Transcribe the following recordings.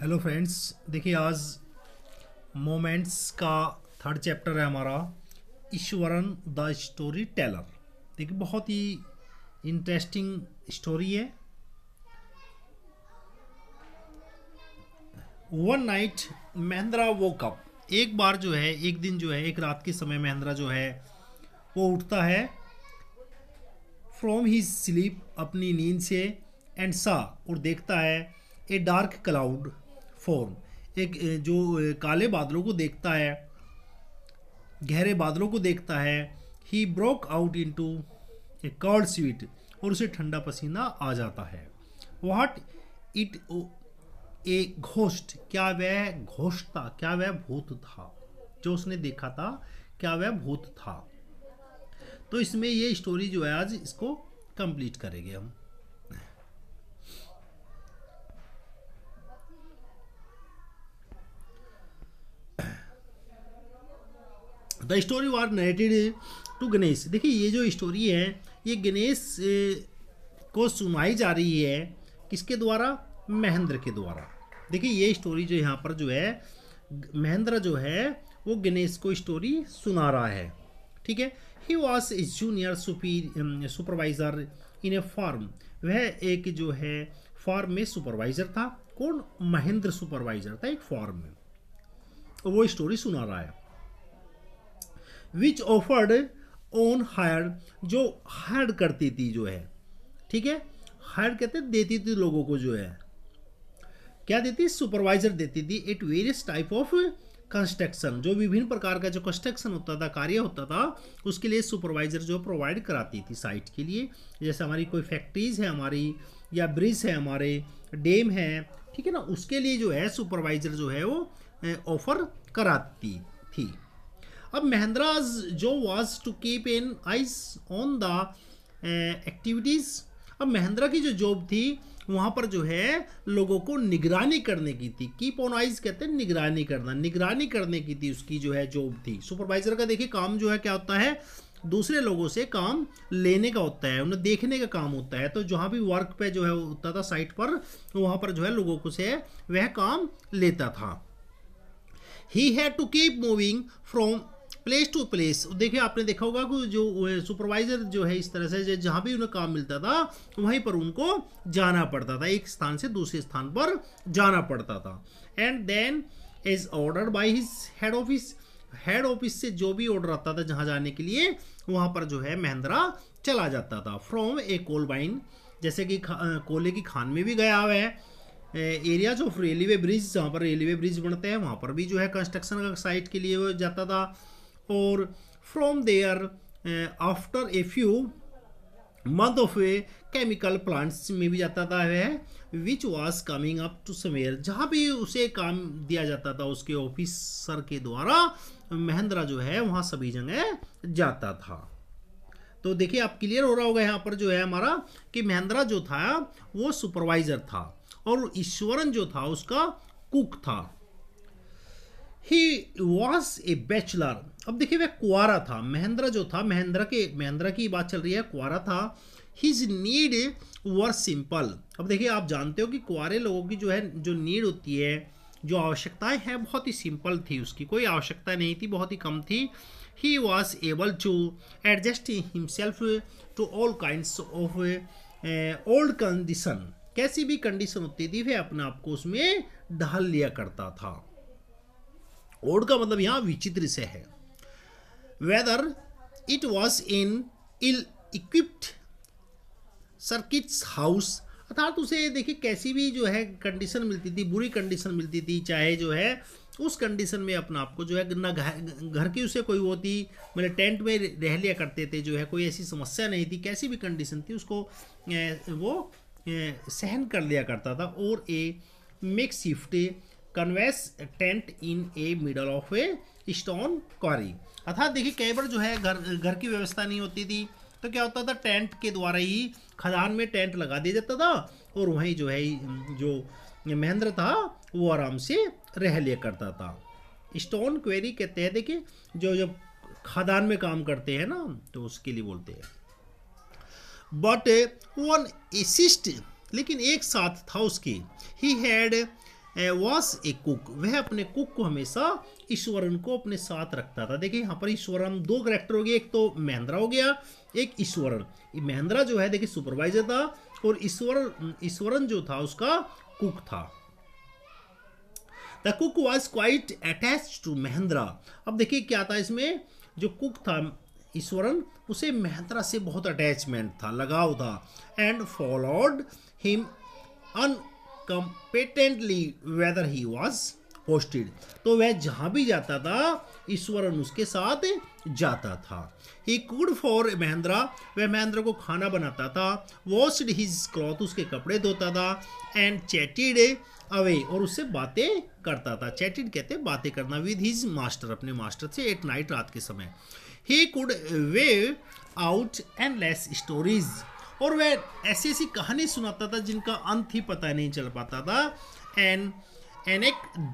Hello friends देखिए आज moments का थर्ड चैप्टर है हमारा ईश्वरन द स्टोरी टेलर देखिए बहुत ही इंटरेस्टिंग स्टोरी है वन नाइट महिंद्रा वो कप एक बार जो है एक दिन जो है एक रात के समय महिंद्रा जो है वो उठता है फ्रॉम ही स्लीप अपनी नींद से एंड सा और देखता है ए डार्क क्लाउड फॉर्म एक जो काले बादलों को देखता है गहरे बादलों को देखता है he broke out into a cold sweat और उसे ठंडा पसीना आ जाता है वॉट इट ए घोष्ट क्या वह घोष्ट था क्या वह भूत था जो उसने देखा था क्या वह भूत था तो इसमें ये स्टोरी जो है आज इसको कंप्लीट करेंगे हम the story was narrated to Ganesh देखिए ये जो स्टोरी है ये गणेश को सुनाई जा रही है किसके द्वारा महेंद्र के द्वारा देखिए ये स्टोरी जो यहाँ पर जो है महेंद्र जो है वो गणेश को स्टोरी सुना रहा है ठीक है he was a junior supervisor in a firm वह एक जो है फार्म में सुपरवाइज़र था कौन महेंद्र सुपरवाइज़र था एक फार्म में वो स्टोरी सुना रहा है विच ऑफर्ड ओन हायर जो हायर करती थी जो है ठीक है हायर कहते देती थी लोगों को जो है क्या देती सुपरवाइजर देती थी it various type of construction जो विभिन्न प्रकार का जो कंस्ट्रक्शन होता था कार्य होता था उसके लिए सुपरवाइजर जो प्रोवाइड कराती थी साइट के लिए जैसे हमारी कोई फैक्ट्रीज है हमारी या ब्रिज है हमारे डेम है ठीक है ना उसके लिए जो है सुपरवाइजर जो है वो ऑफर कराती थी अब महेंद्राज जो was to keep in eyes on the activities अब महेंद्रा की जो जॉब थी वहाँ पर जो है लोगों को निगरानी करने की थी कीप ऑन आइज कहते हैं निगरानी करना निगरानी करने की थी उसकी जो है जॉब थी सुपरवाइजर का देखिए काम जो है क्या होता है दूसरे लोगों से काम लेने का होता है उन्हें देखने का काम होता है तो जहाँ भी वर्क पे जो है होता था साइट पर वहाँ पर जो है लोगों को से वह काम लेता था he had to keep moving from place to place देखिए आपने देखा होगा कि जो सुपरवाइजर जो है इस तरह से जहाँ भी उन्हें काम मिलता था वहीं पर उनको जाना पड़ता था एक स्थान से दूसरे स्थान पर जाना पड़ता था and then his order by his head office head office से जो भी ऑर्डर आता था जहाँ जाने के लिए वहाँ पर जो है महिंद्रा चला जाता था फ्रॉम ए कोल बाइन जैसे कि कोले की खान में भी गया हुआ है एरिया जो रेलवे ब्रिज जहाँ पर रेलवे ब्रिज बनते हैं वहाँ पर भी जो है कंस्ट्रक्शन का साइट के लिए जाता था or from there uh, after a few month of a uh, chemical plants में भी जाता था वह which was coming up to समेर जहाँ भी उसे काम दिया जाता था उसके ऑफिसर के द्वारा महेंद्रा जो है वहाँ सभी जगह जाता था तो देखिए आप क्लियर हो रहा होगा यहाँ पर जो है हमारा कि महेंद्रा जो था वो सुपरवाइजर था और ईश्वरन जो था उसका कुक था ही वॉज ए बैचलर अब देखिए वह कुआरा था महेंद्रा जो था महेंद्रा के महेंद्रा की बात चल रही है कुआरा था हिज नीड वर सिंपल अब देखिए आप जानते हो कि कुआरे लोगों की जो है जो नीड होती है जो आवश्यकताएं हैं बहुत ही सिंपल थी उसकी कोई आवश्यकता नहीं थी बहुत ही कम थी he was able to adjust himself to all kind of old condition कैसी भी कंडीशन होती थी वह अपने आप को उसमें ढाल लिया करता था ओड का मतलब यहाँ विचित्र से है whether it was in ill equipped circuits house अर्थात उसे देखिए कैसी भी जो है कंडीशन मिलती थी बुरी कंडीशन मिलती थी चाहे जो है उस कंडीशन में अपना आपको जो है ना घर की उसे कोई होती मतलब टेंट में रह लिया करते थे जो है कोई ऐसी समस्या नहीं थी कैसी भी कंडीशन थी उसको वो सहन कर लिया करता था और a makeshift canvas tent in a middle of a stone quarry अर्थात देखिए कई बार जो है घर घर की व्यवस्था नहीं होती थी तो क्या होता था टेंट के द्वारा ही खदान में टेंट लगा दिया जाता था और वहीं जो है जो महेंद्र था वो आराम से रह लिया करता था स्टोन क्वेरी कहते हैं देखिए जो जब खदान में काम करते हैं ना तो उसके लिए बोलते हैं बट वन एसिस्ट लेकिन एक साथ था उसकी he had was a cook वह अपने कुक को हमेशा ईश्वरन को अपने साथ रखता था देखिए यहाँ पर ईश्वरन दो करेक्टर हो गए एक तो महेंद्रा हो गया एक ईश्वरन महेंद्रा जो है देखिए सुपरवाइजर था और ईश्वर ईश्वरन जो था उसका कुक था the cook was quite attach to Mahendra अब देखिए क्या था इसमें जो कुक था ईश्वरन उसे महेंद्रा से बहुत अटैचमेंट था लगाव था and followed him un competently whether he was hosted तो वह जहाँ भी जाता था ईश्वरन उसके साथ जाता था ही कुड फॉर महेंद्रा वह महेंद्रा को खाना बनाता था वॉश्ड हिज क्लॉथ उसके कपड़े धोता था एंड चैटिड अवे और उससे बातें करता था चैटिड कहते बातें करना विद हिज मास्टर अपने मास्टर से एट नाइट रात के समय he could weave out endless stories और वह ऐसी ऐसी कहानी सुनाता था जिनका अंत ही पता नहीं चल पाता था 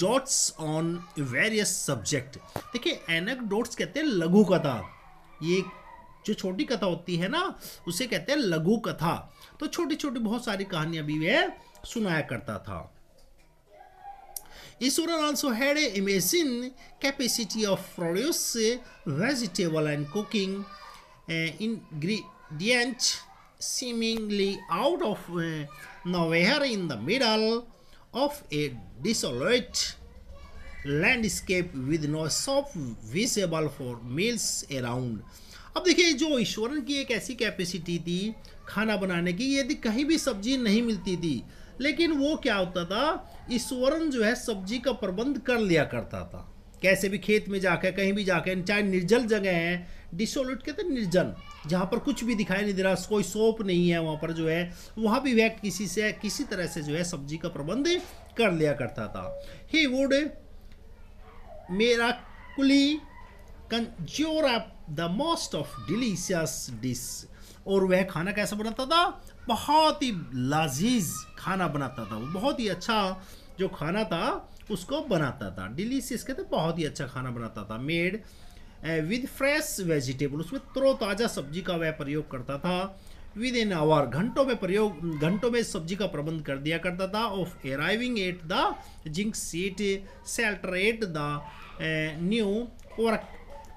anecdotes on various subject देखिए डॉट्स कहते हैं लघु कथा ये जो छोटी कथा होती है ना उसे कहते हैं लघु कथा तो छोटी छोटी बहुत सारी कहानियां भी वह सुनाया करता था Iswaran also had a amazing capacity of produce vegetable and cooking uh, seemingly out of uh, nowhere in the middle of a desolate landscape with no shop visible for meals around. अब देखिए जो ईश्वरन की एक ऐसी capacity थी खाना बनाने की यदि कहीं भी सब्जी नहीं मिलती थी लेकिन वो क्या होता था ईश्वरन जो है सब्जी का प्रबंध कर लिया करता था कैसे भी खेत में जाकर कहीं भी जाकर चाहे निर्जल जगह है डिसोल्यूट कहते हैं निर्जन जहाँ पर कुछ भी दिखाई नहीं दे रहा कोई सोप नहीं है वहाँ पर जो है वहाँ भी वह किसी से किसी तरह से जो है सब्जी का प्रबंध कर लिया करता था he would miraculously conjure up the most of delicious dish और वह खाना कैसा बनाता था बहुत ही लाजीज खाना बनाता था वो बहुत ही अच्छा जो खाना था उसको बनाता था डिलीशियस कहते बहुत ही अच्छा खाना बनाता था मेड विद फ्रेश वेजिटेबल उसमें ताज़ा सब्जी का वह प्रयोग करता था विद इन आवर घंटों में प्रयोग घंटों में सब्जी का प्रबंध कर दिया करता था of arriving at the zinc sheet shelter at the new work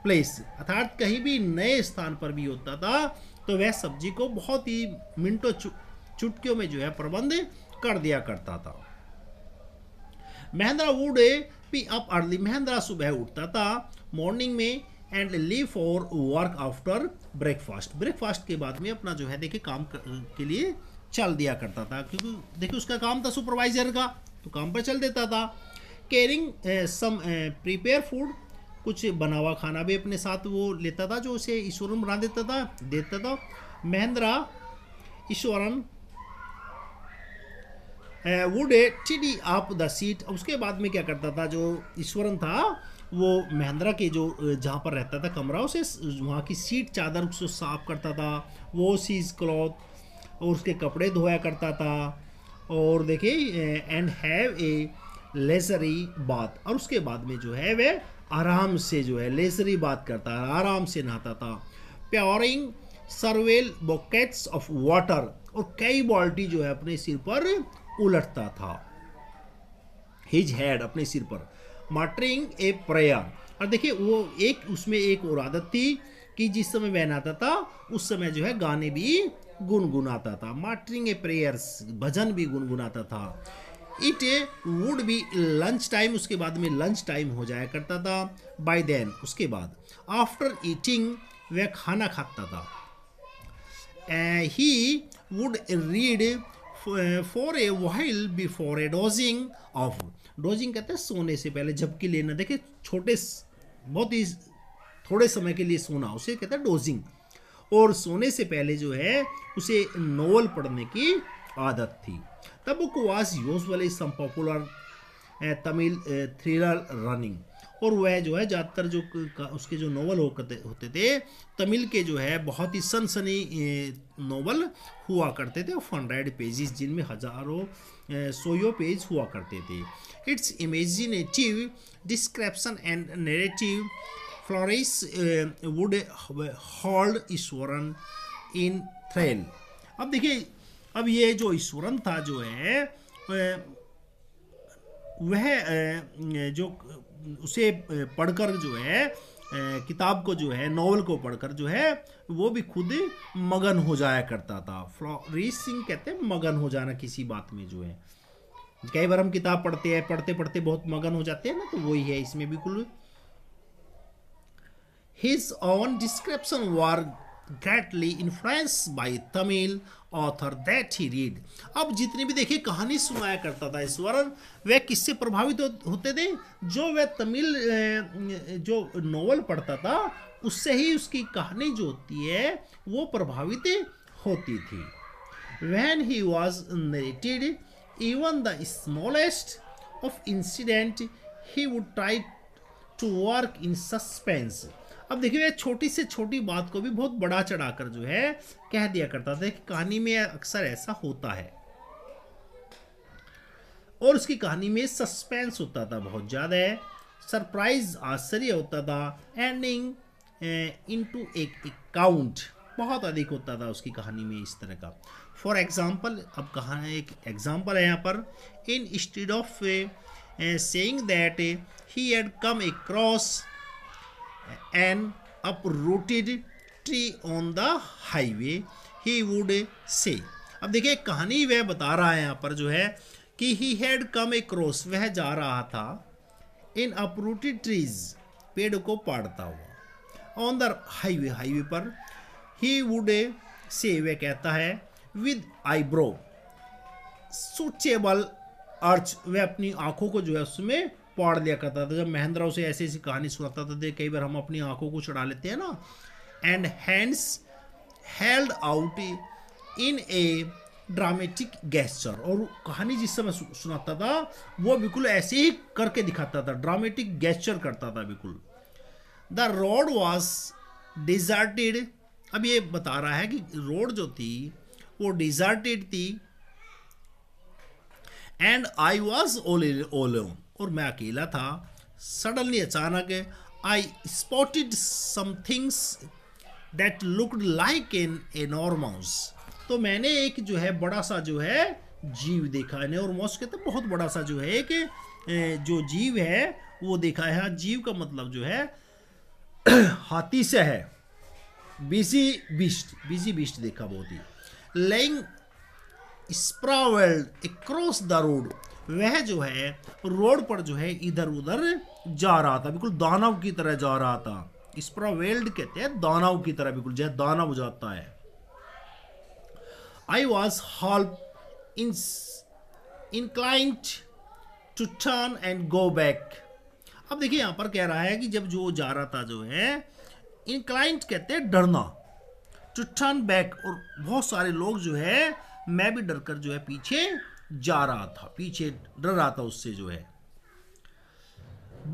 place अर्थात कहीं भी नए स्थान पर भी होता था तो वह सब्जी को बहुत ही मिनटों चु, चुटकियों में जो है प्रबंध कर दिया करता था Mahendra would be up early Mahendra सुबह उठता था मॉर्निंग में and leave for work after breakfast breakfast के बाद में अपना जो है देखिए काम के लिए चल दिया करता था क्योंकि देखिए उसका काम था सुपरवाइजर का तो काम पर चल देता था केयरिंग सम प्रिपेयर फूड कुछ बना हुआ खाना भी अपने साथ वो लेता था जो उसे ईश्वरन बना देता था देता था Mahendra Iswaran would tidy up the site उसके बाद में क्या करता था जो ईश्वरन था वो महिंद्रा के जो जहाँ पर रहता था कमरा उसे वहाँ की सीट चादर उसको साफ करता था वो सीज क्लॉथ और उसके कपड़े धोया करता था और देखिए एंड हैव ए लेजरी बात और उसके बाद में जो है वह आराम से जो है लेजरी बात करता आराम से नहाता था pouring several buckets of water और कई बाल्टी जो है अपने सिर पर उलटता था हिज हैड अपने सिर पर मटरिंग ए प्रेयर और देखिए वो एक उसमें एक और आदत थी कि जिस समय बहन आता था उस समय जो है गाने भी गुनगुनाता था मटरिंग ए प्रेयर्स भजन भी गुनगुनाता था it a would be lunch time उसके बाद में लंच टाइम हो जाया करता था बाय देन उसके बाद आफ्टर ईटिंग वह खाना खाता था he would read for a while before a dozing off dozing कहते हैं सोने से पहले झपकी लेना देखिए छोटे बहुत ही थोड़े समय के लिए सोना उसे कहते हैं डोजिंग और सोने से पहले जो है उसे नोवल पढ़ने की आदत थी the book was usually some popular Tamil thriller running और वह जो है ज़्यादातर जो उसके जो नावल होते थे तमिल के जो है बहुत ही सनसनी नावल हुआ करते थे फन हंड्रेड पेजेस जिनमें हजारों सोयो पेज हुआ करते थे its imaginative description and narrative flourish would hold Iswaran in thrall अब देखिए अब ये जो ईश्वरन था जो है वह जो उसे पढ़कर जो है किताब को जो है नावल को पढ़कर जो है वो भी खुद मगन हो जाया करता था फ्लॉरेश सिंह कहते हैं मगन हो जाना किसी बात में जो है कई बार हम किताब पढ़ते हैं पढ़ते पढ़ते बहुत मगन हो जाते हैं ना तो वही है इसमें बिल्कुल his own description was greatly influenced by Tamil author that he read. अब जितने भी देखिए कहानी सुनाया करता था ईश्वरन वह किससे प्रभावित होते थे जो वह तमिल जो नोवेल पढ़ता था उससे ही उसकी कहानी जो होती है वो प्रभावित होती थी When he was narrated, even the smallest of incident he would try to work in suspense अब देखिए छोटी से छोटी बात को भी बहुत बड़ा चढ़ाकर जो है कह दिया करता था कि कहानी में अक्सर ऐसा होता है और उसकी कहानी में सस्पेंस होता था बहुत ज़्यादा है सरप्राइज आश्चर्य होता था एंडिंग इनटू एक अकाउंट बहुत अधिक होता था उसकी कहानी में इस तरह का फॉर एग्ज़ाम्पल अब कहा एक एग्ज़ाम्पल है यहाँ पर instead of saying that he had come across an uprooted tree on the highway he would say अब देखिए कहानी वह बता रहा है यहाँ पर जो है कि he had come across वह जा रहा था इन अपरूटेड ट्रीज पेड़ को पाड़ता हुआ ऑन द हाईवे हाईवे पर ही वुड से वे कहता है विद आईब्रो सोचेबल अर्च वे अपनी आंखों को जो है उसमें पाड़ लिया करता था तो जब महेंद्रा उसे ऐसी ऐसी कहानी सुनाता था तो कई बार हम अपनी आंखों को चढ़ा लेते हैं ना and hands held out in a dramatic gesture और कहानी जिस समय सुनाता था वो बिल्कुल ऐसे ही करके दिखाता था ड्रामेटिक गैस्चर करता था बिल्कुल द रोड वॉज डिजर्टेड अब ये बता रहा है कि रोड जो थी वो डिजर्टेड थी एंड आई वॉज ओल ओलोन और मैं अकेला था सडनली अचानक I spotted some things that looked like an enormous तो मैंने एक जो है बड़ा सा जो है जीव देखा एनॉर्मस कहते बहुत बड़ा सा जो है एक जो जीव है वो देखा है जीव का मतलब जो है हाथी से है बिजी बिस्ट बिजी बिस्ट देखा बहुत ही lying sprawled across the road वह जो है रोड पर जो है इधर उधर जा रहा था बिल्कुल दानव की तरह जा रहा था इस पर वेल्ड कहते हैं दानव की तरह बिल्कुल जैसे दानव जाता है I was half in inclined to turn and go back अब देखिए यहां पर कह रहा है कि जब जो जा रहा था जो है इनक्लाइंट कहते हैं डरना टू टर्न बैक और बहुत सारे लोग जो है मैं भी डरकर जो है पीछे जा रहा था पीछे डर रहा था उससे जो है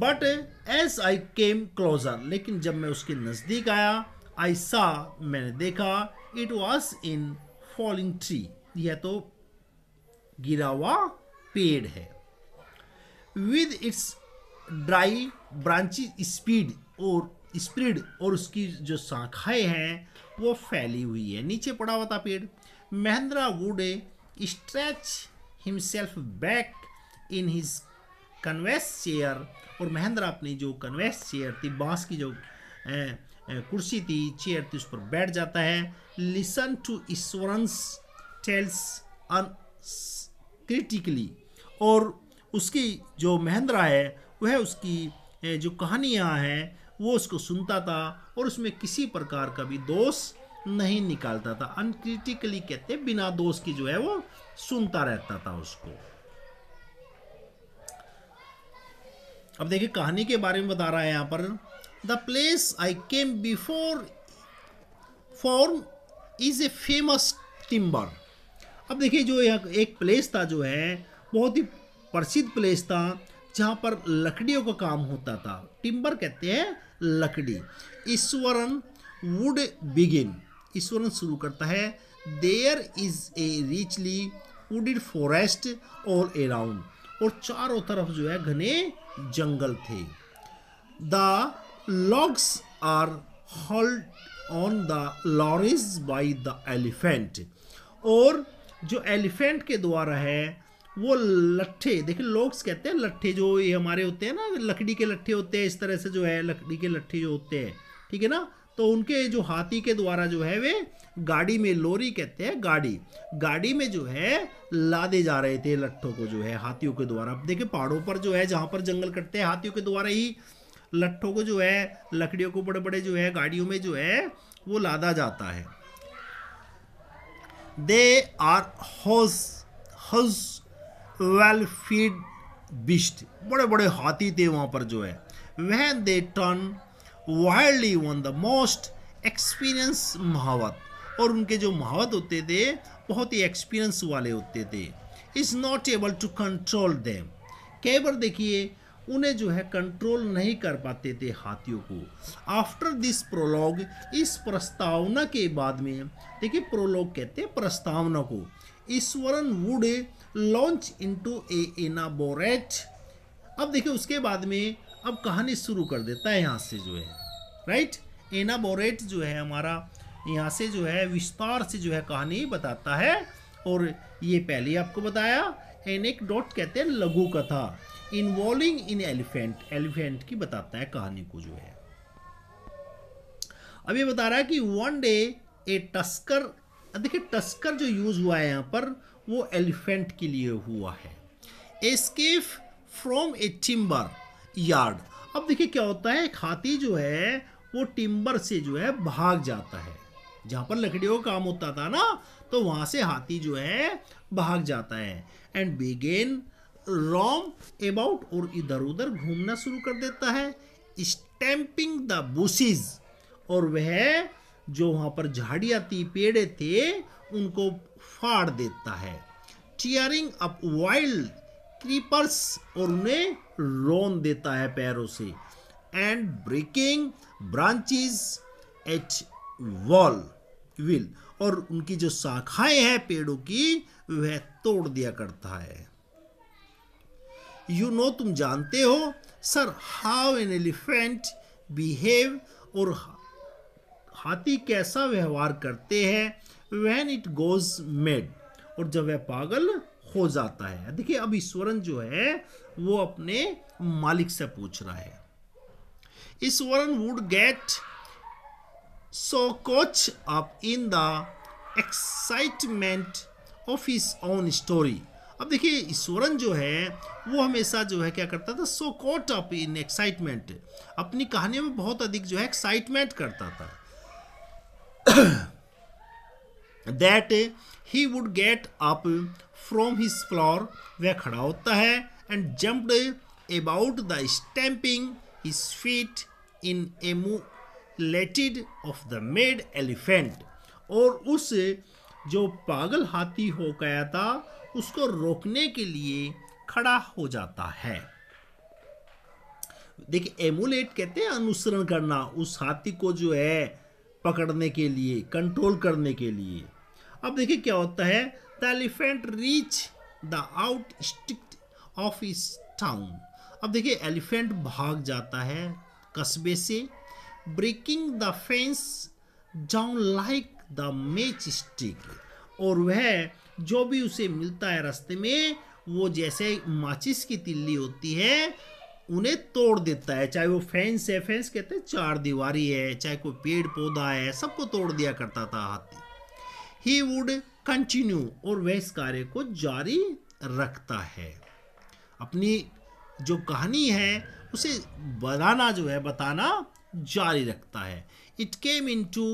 but as I came closer लेकिन जब मैं उसके नज़दीक आया आई सा मैंने देखा it was in falling tree यह तो गिरा हुआ पेड़ है with its dry branches speed और स्प्रिड और उसकी जो शाखाएं हैं वो फैली हुई है नीचे पड़ा हुआ था पेड़ Mahendra would stretch himself back in his canvas chair और महेंद्रा अपनी जो कन्वेस चेयर थी बांस की जो कुर्सी थी चेयर थी उस पर बैठ जाता है listen to Iswaran's tales uncritically और उसकी जो महेंद्रा है वह उसकी जो कहानियाँ हैं वो उसको सुनता था और उसमें किसी प्रकार का भी दोष नहीं निकालता था अनक्रिटिकली कहते बिना दोष की जो है वो सुनता रहता था उसको अब देखिए कहानी के बारे में बता रहा है यहाँ पर the place I came before from is a famous timber अब देखिए जो एक प्लेस था जो है बहुत ही प्रसिद्ध प्लेस था जहाँ पर लकड़ियों का काम होता था टिम्बर कहते हैं लकड़ी ईश्वरन वुड बिगिन ईश्वरन शुरू करता है there is a richly wooded forest all around और चारों तरफ जो है घने जंगल थे the logs are hauled on the lorries by the elephant और जो एलिफेंट के द्वारा है वो लट्ठे देखिए लॉग्स कहते हैं लट्ठे जो ये हमारे होते हैं ना लकड़ी के लट्ठे होते हैं इस तरह से जो है लकड़ी के लट्ठे जो होते हैं ठीक है ना तो उनके जो हाथी के द्वारा जो है वे गाड़ी में लोरी कहते हैं गाड़ी गाड़ी में जो है लादे जा रहे थे लट्ठों को जो है हाथियों के द्वारा अब देखिए पहाड़ों पर जो है जहाँ पर जंगल कटते हैं हाथियों के द्वारा ही लट्ठों को जो है लकड़ियों को बड़े बड़े जो है गाड़ियों में जो है वो लादा जाता है they are horse horse well fed beast बड़े बड़े हाथी थे वहाँ पर जो है वह they turn wildly one the most experience mahout और उनके जो महावत होते थे बहुत ही एक्सपीरियंस वाले होते थे is not able to control them कई बार देखिए उन्हें जो है कंट्रोल नहीं कर पाते थे हाथियों को आफ्टर दिस प्रोलॉग इस प्रस्तावना के बाद में देखिए प्रोलॉग कहते हैं प्रस्तावना को Iswaran would launch into a बोरेट अब देखिए उसके बाद में अब कहानी शुरू कर देता है यहाँ से जो है राइट एनाबोरेट जो है हमारा यहाँ से जो है विस्तार से जो है कहानी बताता है और ये पहले आपको बताया एनेक डॉट कहते हैं लघु कथा इन्वॉल्विंग इन एलिफेंट एलिफेंट की बताता है कहानी को जो है अब ये बता रहा है कि वन डे ए टस्कर देखिए टस्कर जो यूज हुआ है यहाँ पर वो एलिफेंट के लिए हुआ है escape from a timber yard अब देखिए क्या होता है एक हाथी जो है वो टिम्बर से जो है भाग जाता है जहाँ पर लकड़ियों का काम होता था ना तो वहाँ से हाथी जो है भाग जाता है एंड बिगेन रॉम अबाउट और इधर उधर घूमना शुरू कर देता है स्टैम्पिंग द बुशिज और वह जो वहाँ पर झाड़ियाँ थी पेड़े थे उनको फाड़ देता है टीयरिंग अप वाइल्ड क्रीपर्स और उन्हें रोन देता है पैरों से and breaking branches each wall will और उनकी जो शाखाएं हैं पेड़ों की वह तोड़ दिया करता है यू you नो know, तुम जानते हो sir how an elephant behave और हाथी कैसा व्यवहार करते हैं वैन इट गोज मेड और जब वह पागल हो जाता है देखिए अब ईश्वरन जो है वो अपने मालिक से पूछ रहा है Iswaran would get so coach up in the excitement of his own story अब देखिए ईश्वरन जो है वो हमेशा जो है क्या करता था so caught up in excitement अपनी कहानियों में बहुत अधिक जो है एक्साइटमेंट करता था that he would get up from his floor वह खड़ा होता है and jumped about the stamping his feet in emulated of the mad elephant और उस जो पागल हाथी हो गया था उसको रोकने के लिए खड़ा हो जाता है देखिए एमुलेट कहते हैं अनुसरण करना उस हाथी को जो है पकड़ने के लिए कंट्रोल करने के लिए अब देखिए क्या होता है The elephant reached the out district of his town. अब देखिए एलिफेंट भाग जाता है कस्बे से breaking the fence down like the matchstick और वह जो भी उसे मिलता है रास्ते में वो जैसे माचिस की तिल्ली होती है उन्हें तोड़ देता है चाहे वो फेंस है फेंस कहते हैं चार दीवारी है चाहे कोई पेड़ पौधा है सबको तोड़ दिया करता था हाथी ही वुड कंटिन्यू और वह इस कार्य को जारी रखता है अपनी जो कहानी है उसे बनाना जो है बताना जारी रखता है it came into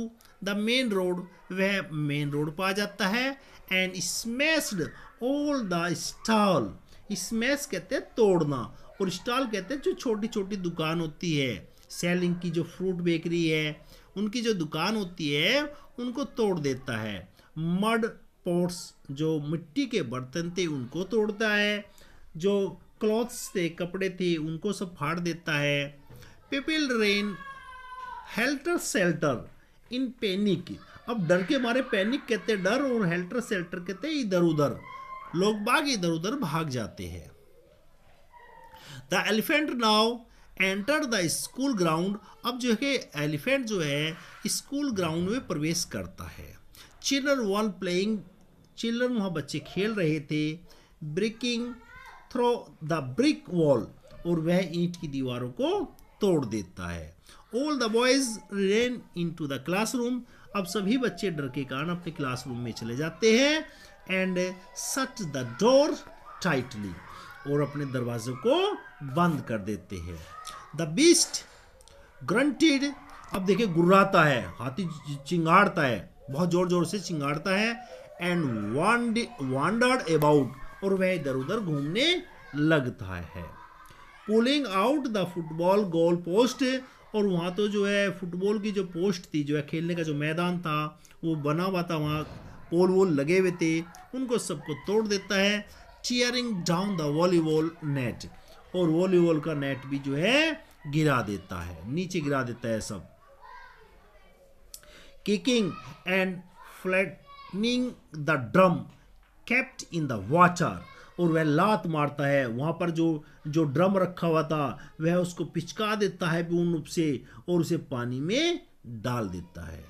the main road वह मेन रोड पर आ जाता है and smashed all the stall smash कहते हैं तोड़ना और स्टॉल कहते हैं जो छोटी छोटी दुकान होती है सेलिंग की जो फ्रूट बेकरी है उनकी जो दुकान होती है उनको तोड़ देता है मड पोर्ट्स जो मिट्टी के बर्तन थे उनको तोड़ता है जो क्लॉथ्स थे कपड़े थे उनको सब फाड़ देता है people ran helter skelter in panic अब डर के मारे पैनिक कहते डर और हेल्टर सेल्टर कहते इधर उधर लोग बाग इधर उधर भाग जाते हैं the elephant now enter the school ground अब जो है एलिफेंट जो है स्कूल ग्राउंड में प्रवेश करता है चिल्ड्रन वॉल प्लेइंग चिल्ड्रन वहाँ बच्चे खेल रहे थे breaking through the brick wall और वह ईंट की दीवारों को तोड़ देता है all the boys ran into the room अब सभी बच्चे डर के कारण अपने क्लासरूम में चले जाते हैं एंड सट द डोर टाइटली और अपने दरवाजों को बंद कर देते हैं द बीस्ट ग्रंटेड अब देखिए गुर्राता है हाथी चिंगाड़ता है बहुत जोर जोर से चिंगाड़ता है एंड वॉन्डर्ड अबाउट और वह इधर उधर घूमने लगता है pulling out the football goal post और वहाँ तो जो है फुटबॉल की जो पोस्ट थी जो है खेलने का जो मैदान था वो बना हुआ था वहाँ पोल वोल लगे हुए थे उनको सबको तोड़ देता है cheering down the volleyball net और वॉलीबॉल का नेट भी जो है गिरा देता है नीचे गिरा देता है सब kicking and flattening the drum kept in the water और वह लात मारता है वहाँ पर जो जो ड्रम रखा हुआ था वह उसको पिचका देता है रूप से और उसे पानी में डाल देता है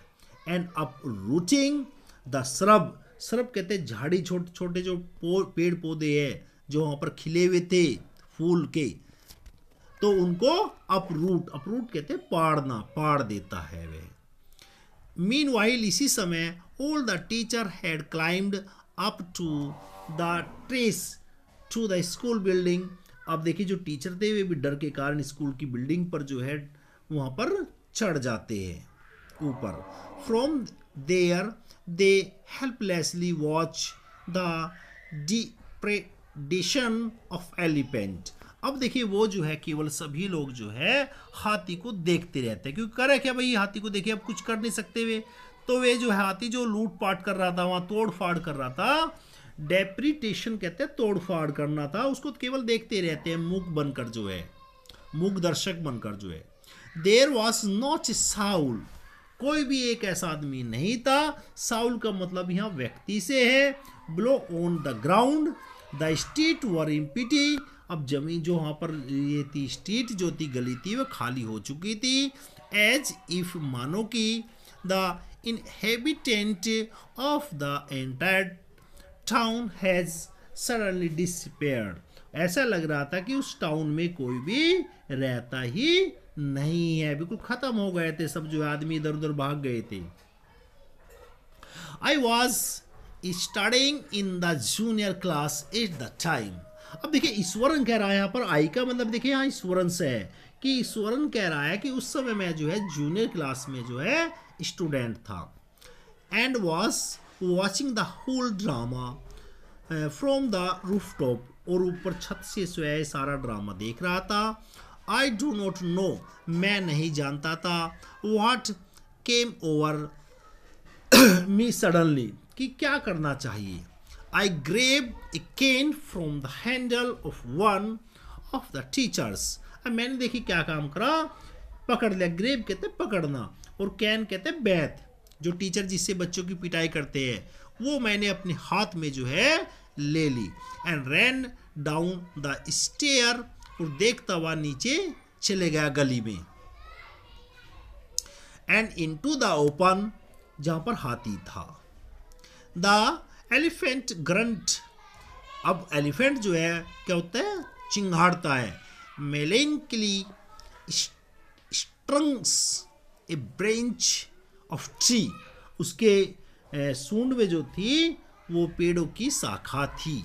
एंड अप रूटिंग द सरब सरब कहते हैं झाड़ी छोटे छोटे जो पेड़ पौधे है जो वहाँ पर खिले हुए थे फूल के तो उनको अपरूट अपरूट कहते हैं पाड़ना पाड़ देता है वह Meanwhile, इसी समय all the teacher had climbed up to the trees to the school building अब देखिए जो टीचर थे वे भी डर के कारण स्कूल की बिल्डिंग पर जो है वहाँ पर चढ़ जाते हैं ऊपर from there they helplessly watch the depredation of elephant अब देखिए वो जो है केवल सभी लोग जो है हाथी को देखते रहते हैं क्योंकि करे क्या भाई हाथी को देखिए अब कुछ कर नहीं सकते वे तो वे जो है हाथी जो लूट पाट कर रहा था वहाँ तोड़ फाड़ कर रहा था डेप्रीटेशन कहते हैं तोड़ फाड़ करना था उसको केवल देखते रहते हैं मुख बनकर जो है मुख दर्शक बनकर जो है देर वॉज नॉट साउल कोई भी एक ऐसा आदमी नहीं था साउल का मतलब यहाँ व्यक्ति से है below on the ground the state were empty अब जमीन जो वहाँ पर ये थी स्ट्रीट जो थी गली थी वह खाली हो चुकी थी एज इफ मानो कि the inhabitant of the entire town has suddenly disappear ऐसा लग रहा था कि उस टाउन में कोई भी रहता ही नहीं है बिल्कुल ख़त्म हो गए थे सब जो आदमी इधर उधर भाग गए थे I was starting in the junior class at the time अब देखिए ईश्वरन कह रहा है यहाँ पर आई का मतलब देखिए यहाँ ईश्वरन से है कि ईश्वरन कह रहा है कि उस समय मैं जो है जूनियर क्लास में जो है स्टूडेंट था and was watching the whole drama from the rooftop और ऊपर छत से जो है सारा ड्रामा देख रहा था आई डो नॉट नो मैं नहीं जानता था वाट केम ओवर मी सडनली कि क्या करना चाहिए I grabbed a cane from the handle of one of the teachers. अब मैंने देखी क्या काम करा पकड़ लिया ग्रेब कहते पकड़ना और कैन कहते बैथ जो टीचर जिससे बच्चों की पिटाई करते हैं वो मैंने अपने हाथ में जो है ले ली and ran down the stair और देखता हुआ नीचे चले गया गली में and into the open जहां पर हाथी था द एलिफेंट ग्रंट अब एलिफेंट जो है क्या होता है चिंगाड़ता है melancholy strings a branch of tree उसके सूंड में जो थी वो पेड़ों की शाखा थी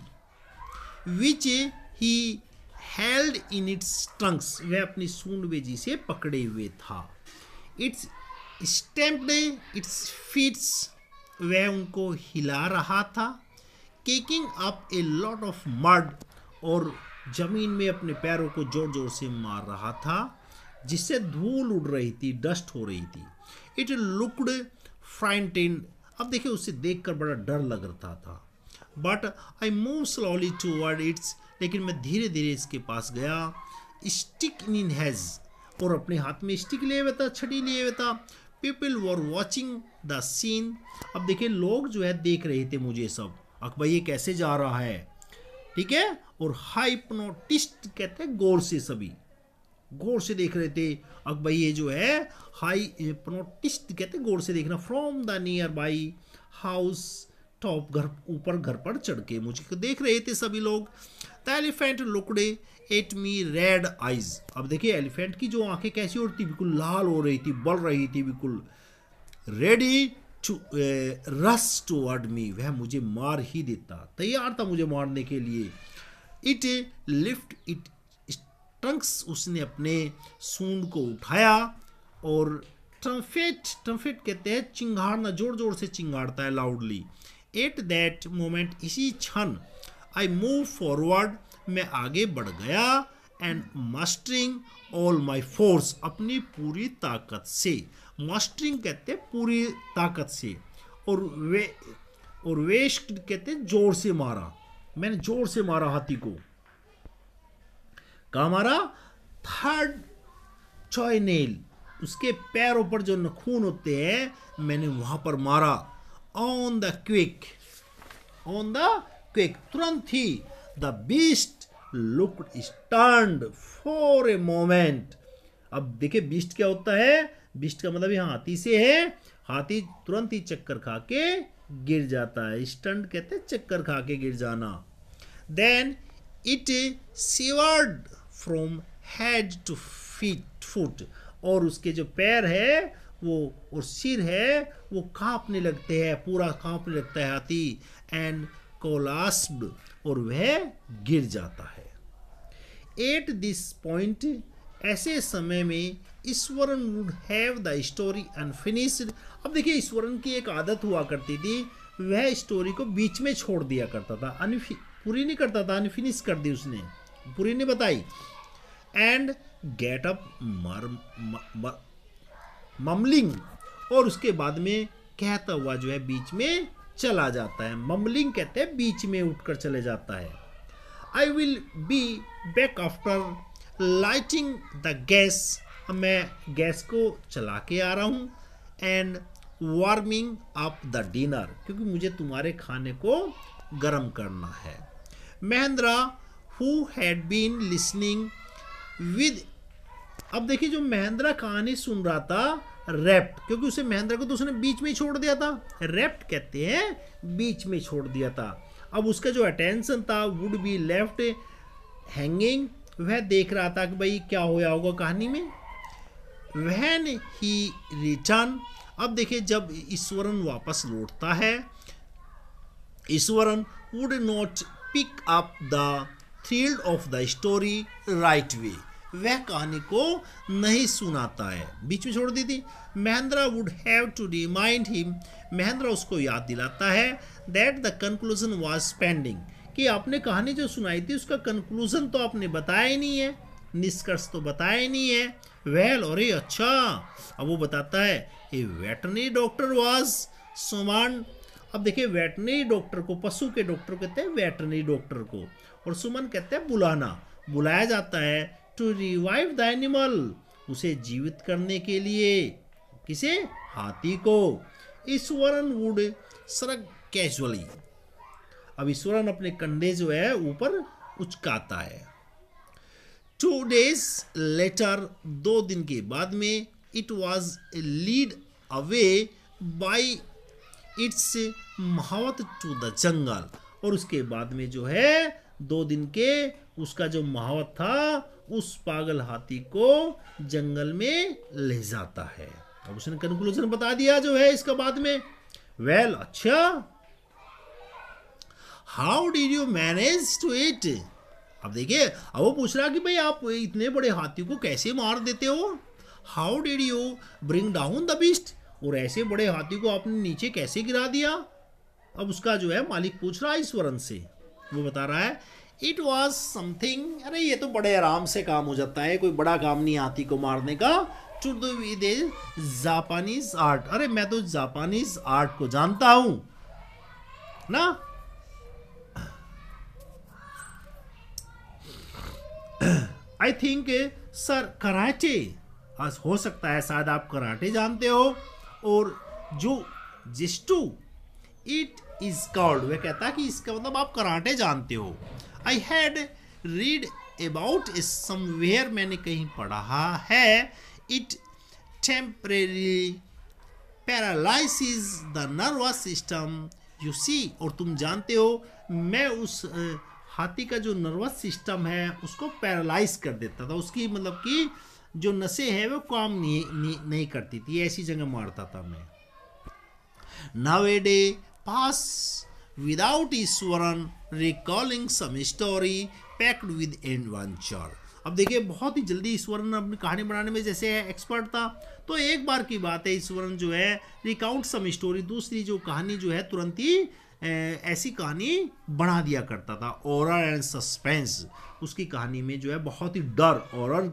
which he held in its trunks वह अपनी सूंड जी से पकड़े हुए था इट्स स्टैम्प्ड इट्स फिट्स वह उनको हिला रहा था kicking up a lot of mud और ज़मीन में अपने पैरों को जोर जोर से मार रहा था जिससे धूल उड़ रही थी डस्ट हो रही थी इट लुकड फ्राइंटेन अब देखिए उसे देखकर बड़ा डर लग रहा था but I move slowly word its लेकिन मैं धीरे धीरे इसके पास गया स्टिक इन हैज़ और अपने हाथ में स्टिक लिए हुए था छड़ी लिए हुए था people were watching the scene अब देखिए लोग जो है देख रहे थे मुझे सब अकबर ये कैसे जा रहा है ठीक है और हाइपनोटिस्ट कहते हैं गौर से सभी गौर से देख रहे थे अकबर ये जो है हाई हाइपनोटिस्ट कहते हैं गौर से देखना from the nearby house top घर ऊपर घर पर चढ़ के मुझे देख रहे थे सभी लोग the elephant looked at me red eyes अब देखिए एलिफेंट की जो आंखें कैसी हो रही बिल्कुल लाल हो रही थी बढ़ रही थी बिल्कुल ready to rush toward me वह मुझे मार ही देता तैयार था मुझे मारने के लिए इट लिफ्ट इट ट्रंक्स उसने अपने सूंड को उठाया और ट्रम्फेट ट्रम्फेट कहते हैं चिंगाड़ना जोर जोर से चिंगाड़ता है लाउडली एट दैट मोमेंट इसी क्षण आई मूव फॉरवर्ड मैं आगे बढ़ गया and mustering all my force अपनी पूरी ताकत से मास्टरिंग कहते पूरी ताकत से और वे और वेश कहते जोर से मारा मैंने जोर से मारा हाथी को कहा मारा थर्ड चॉय नेल उसके पैरों पर जो नखून होते हैं मैंने वहां पर मारा on the quick on the quick तुरंत ही The beast looked stunned for a moment. अब देखिए बीस्ट क्या होता है बीस्ट का मतलब यहाँ हाथी से है हाथी तुरंत ही चक्कर खा के गिर जाता है स्टंट कहते हैं चक्कर खा के गिर जाना then it shivered from head to feet foot और उसके जो पैर है वो और सिर है वो कांपने लगते हैं पूरा कांपने लगता है हाथी एंड कोलास्ड और वह गिर जाता है एट दिस पॉइंट ऐसे समय में Iswaran would have the story unfinished अब देखिए ईश्वरन की एक आदत हुआ करती थी वह स्टोरी को बीच में छोड़ दिया करता था अनफि पूरी नहीं करता था अनफिनिश कर दी उसने पूरी नहीं बताई एंड गेट अप मर, ममलिंग और उसके बाद में कहता हुआ जो है बीच में चला जाता है ममलिंग कहते हैं बीच में उठकर चले जाता है I will be back after lighting the gas मैं गैस को चला के आ रहा हूँ and warming up the dinner क्योंकि मुझे तुम्हारे खाने को गर्म करना है Mahendra who had been listening with अब देखिए जो महेंद्रा कहानी सुन रहा था रेप्ट क्योंकि उसे महेंद्र को तो उसने बीच में ही छोड़ दिया था रेप्ट कहते हैं बीच में छोड़ दिया था अब उसका जो अटेंशन था वुड बी लेफ्ट हैंगिंग वह देख रहा था कि भाई क्या होया होगा कहानी में वहन ही रिटर्न अब देखिए जब ईश्वरन वापस लौटता है Iswaran would not pick up the thrilled of the story right way वह कहानी को नहीं सुनाता है बीच में छोड़ दी थी Mahendra would have to remind him Mahendra उसको याद दिलाता है that the conclusion was pending कि आपने कहानी जो सुनाई थी उसका कंक्लूजन तो आपने बताया ही नहीं है निष्कर्ष तो बताया ही नहीं है वेल और अच्छा अब वो बताता है a veterinary doctor was summoned अब देखिए वेटनरी डॉक्टर को पशु के डॉक्टर कहते हैं वेटनरी डॉक्टर को और सुमन कहते हैं बुलाना बुलाया जाता है टू रिवाइव द एनिमल उसे जीवित करने के लिए किसे हाथी को ईश्वरन वुड सरक कैजुअली अब ईश्वरन अपने कंधे जो है ऊपर उचकाता है टू डेज लेटर दो दिन के बाद में it was lead away by its mahout to the jungle और उसके बाद में जो है दो दिन के उसका जो महावत था उस पागल हाथी को जंगल में ले जाता है अब उसने कंक्लूजन बता दिया जो है इसका बाद में वेल well, अच्छा how did you manage to it अब देखिए अब वो पूछ रहा कि भाई आप इतने बड़े हाथी को कैसे मार देते हो how did you bring down the beast और ऐसे बड़े हाथी को आपने नीचे कैसे गिरा दिया अब उसका जो है मालिक पूछ रहा है ईश्वरन से वो बता रहा है इट वॉज समथिंग अरे ये तो बड़े आराम से काम हो जाता है कोई बड़ा काम नहीं हाथी को मारने का to do with Japanese art अरे मैं तो जापानीज आर्ट को जानता हूं ना आई थिंक सर कराटे आज हो सकता है शायद आप कराटे जानते हो और जो जिस्टू इट इज कॉल्ड वह कहता है कि इसका मतलब आप कराटे जानते हो I had read about somewhere मैंने कहीं पढ़ा है it temporary paralyse the nervous system you see और तुम जानते हो मैं उस हाथी का जो नर्वस सिस्टम है उसको पैरालाइज कर देता था उसकी मतलब कि जो नशे हैं वो काम नहीं नहीं, करती थी ऐसी जगह मारता था मैं not a day pass without Iswaran recalling some story packed with adventure अब देखिए बहुत ही जल्दी ईश्वरन अपनी कहानी बनाने में जैसे है एक्सपर्ट था तो एक बार की बात है ईश्वरन जो है रिकाउंट सम स्टोरी दूसरी जो कहानी जो है तुरंत ही ऐसी कहानी बना दिया करता था ऑरर एंड सस्पेंस उसकी कहानी में जो है बहुत ही डर ऑरर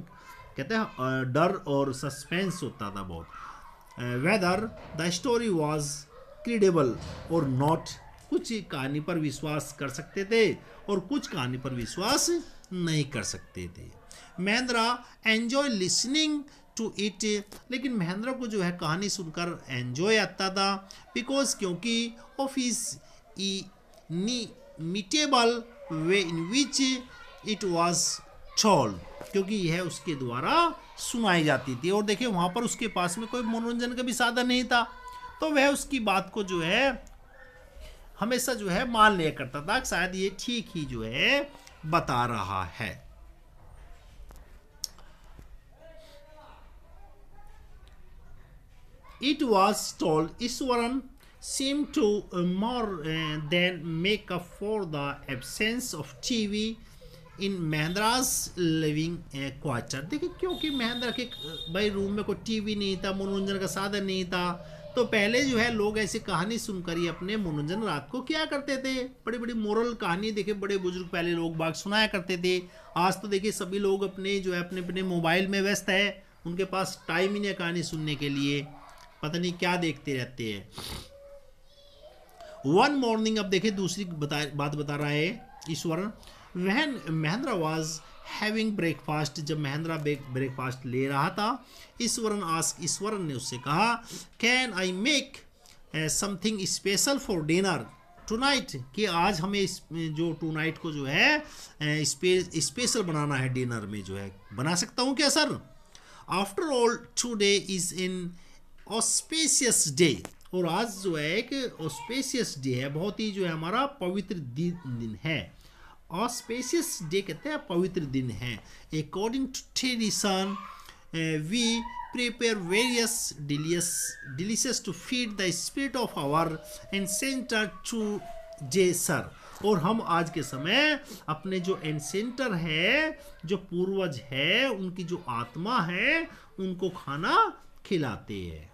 कहते हैं डर और सस्पेंस होता था बहुत whether the story was credible और नॉट कुछ कहानी पर विश्वास कर सकते थे और कुछ कहानी पर विश्वास नहीं कर सकते थे Mahendra enjoy listening to it लेकिन महेंद्रा को जो है कहानी सुनकर एन्जॉय आता था बिकॉज क्योंकि of is inimitable way in which it was छोल क्योंकि यह उसके द्वारा सुनाई जाती थी और देखिए वहाँ पर उसके पास में कोई मनोरंजन का भी साधन नहीं था तो वह उसकी बात को जो है हमेशा जो है मान लिया करता था शायद ये ठीक ही जो है बता रहा है it was told Iswaran seem to more than make up for the absence of TV in Mahendra's living quarter देखिए क्योंकि महेंद्रा के भाई रूम में कोई टीवी नहीं था मनोरंजन का साधन नहीं था तो पहले जो है लोग ऐसी कहानी सुनकर ही अपने मनोरंजन रात को किया करते थे बड़ी बड़ी मोरल कहानी देखे बड़े बुजुर्ग पहले लोग बाग सुनाया करते थे आज तो देखिए सभी लोग अपने जो है अपने अपने मोबाइल में व्यस्त है उनके पास टाइम ही नहीं कहानी सुनने के लिए पता नहीं क्या देखते रहते हैं वन मॉर्निंग अब देखे दूसरी बता, बात बता रहा है ईश्वर वह महेंद्र वाज हैविंग ब्रेकफास्ट जब महेंद्रा ब्रेकफास्ट ले रहा था ईश्वरन आस्क ईश्वरन ने उससे कहा can I make something special for dinner tonight कि आज हमें जो टू नाइट को जो है स्पे, uh, स्पेशल बनाना है डिनर में जो है बना सकता हूँ क्या sir after all today is an auspicious day और आज जो है एक ऑस्पेशियस डे है बहुत ही जो है हमारा पवित्र दिन है ऑस्पेशियस डे कहते हैं पवित्र दिन है according to tradition we prepare various delicious delicious to feed the spirit of our ancestors sir और हम आज के समय अपने जो एनसेंटर है जो पूर्वज है उनकी जो आत्मा है उनको खाना खिलाते हैं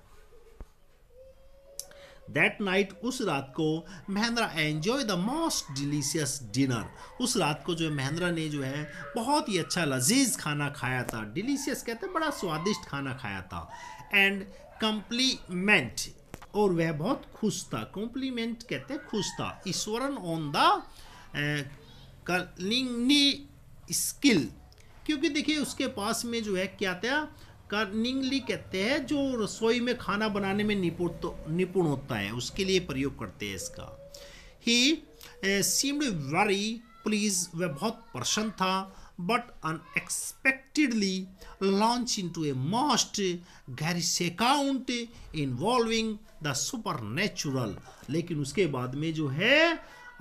दैट नाइट उस रात को Mahendra enjoy the most delicious dinner उस रात को जो है महेंद्रा ने जो है बहुत ही अच्छा लजीज खाना खाया था डिलीशियस कहते हैं बड़ा स्वादिष्ट खाना खाया था एंड कम्प्लीमेंट और वह बहुत खुश था कॉम्प्लीमेंट कहते हैं खुश था Ishwaran on the culinary skill क्योंकि देखिए उसके पास में जो है क्या था कर्निंगली कहते हैं जो रसोई में खाना बनाने में निपुण तो, निपुण होता है उसके लिए प्रयोग करते हैं इसका ही सीम्ड वेरी प्लीज वह बहुत प्रसन्न था but unexpectedly launch into a most garish account involving the supernatural लेकिन उसके बाद में जो है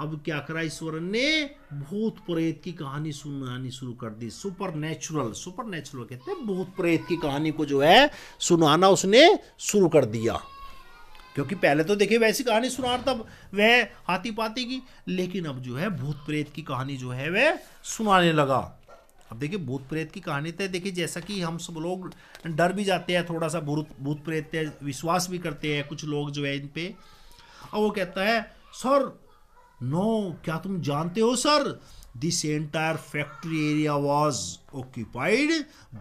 अब क्या करा ईश्वर ने भूत प्रेत की कहानी सुनानी शुरू कर दी सुपर नेचुरल सुपर नेचुरल कहते हैं भूत प्रेत की कहानी को जो है सुनाना उसने शुरू कर दिया क्योंकि पहले तो देखिए वैसी कहानी सुना रहा था वह हाथी पाती की लेकिन अब जो है भूत प्रेत की कहानी जो है वह सुनाने लगा अब देखिए भूत प्रेत की कहानी तो देखिए जैसा कि हम सब लोग डर भी जाते हैं थोड़ा सा भूत भूत प्रेत विश्वास भी करते हैं कुछ लोग जो है इन पे और वो कहता है सर नो no, क्या तुम जानते हो sir this entire factory area was occupied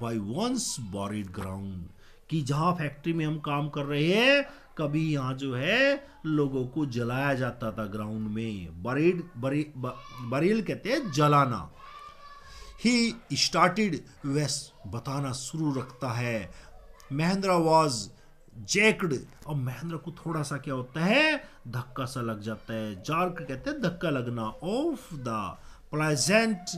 by once buried ground कि जहाँ फैक्ट्री में हम काम कर रहे हैं कभी यहाँ जो है लोगों को जलाया जाता था ग्राउंड में बरेड बरी बरेल कहते हैं जलाना ही स्टार्टेड वेस बताना शुरू रखता है महेंद्रा वॉज जैकड और महेंद्र को थोड़ा सा क्या होता है धक्का सा लग जाता है जार्क कहते हैं धक्का लगना ऑफ द प्लेजेंट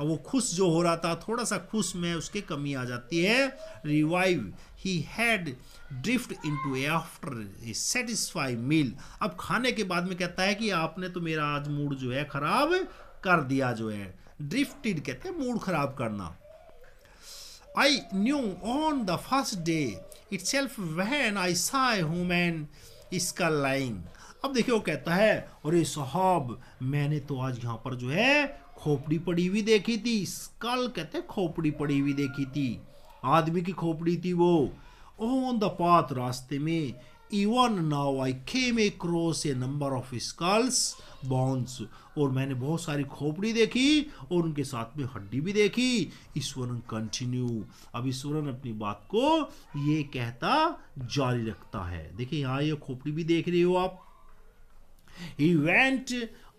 अब वो खुश जो हो रहा था थोड़ा सा खुश में उसके कमी आ जाती है revive he had drift into after a satisfy meal अब खाने के बाद में कहता है कि आपने तो मेरा आज मूड जो है खराब कर दिया जो है ड्रिफ्टिड कहते हैं मूड खराब करना I knew on the first day itself when I saw human इसका लाइंग अब देखिए वो कहता है अरे साहब मैंने तो आज यहाँ पर जो है खोपड़ी पड़ी हुई देखी थी स्कल कहते खोपड़ी पड़ी हुई देखी थी आदमी की खोपड़ी थी वो ऑन द पाथ रास्ते में even now I came across a number of skulls bones और मैंने बहुत सारी खोपड़ी देखी और उनके साथ में हड्डी भी देखी ईश्वरन कंटिन्यू अब ईश्वरन अपनी बात को ये कहता जारी रखता है देखिए यहाँ ये खोपड़ी भी देख रहे हो आप he went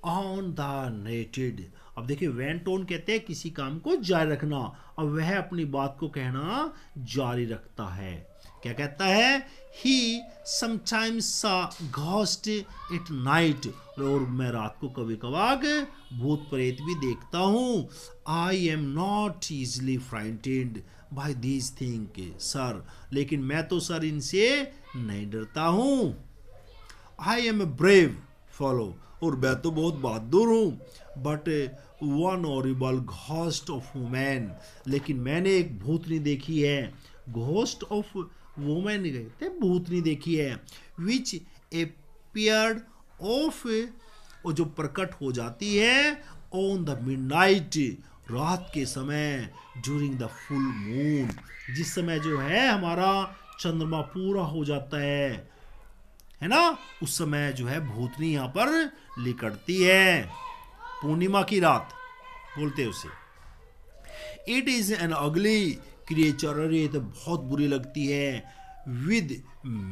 on the narrated अब देखिए वेंट ऑन कहते हैं किसी काम को जारी रखना और वह अपनी बात को कहना जारी रखता है क्या कहता है he sometimes ghost at night और मैं रात को कभी कभार भूत प्रेत भी देखता हूँ I am not easily frightened by these thing sir लेकिन मैं तो सर इनसे नहीं डरता हूँ I am a brave fellow और मैं तो बहुत बहादुर हूँ but one horrible ghost of woman लेकिन मैंने एक भूतनी देखी है घोस्ट ऑफ वुमैन कहते भूतनी देखी है विच ए पियर्ड ऑफ वो जो प्रकट हो जाती है ऑन द मिड नाइट रात के समय ड्यूरिंग द फुल मून जिस समय जो है हमारा चंद्रमा पूरा हो जाता है है ना उस समय जो है भूतनी यहाँ पर लिकड़ती है पूर्णिमा की रात बोलते उसे it is an ugly creature अरे ये तो बहुत बुरी लगती है विद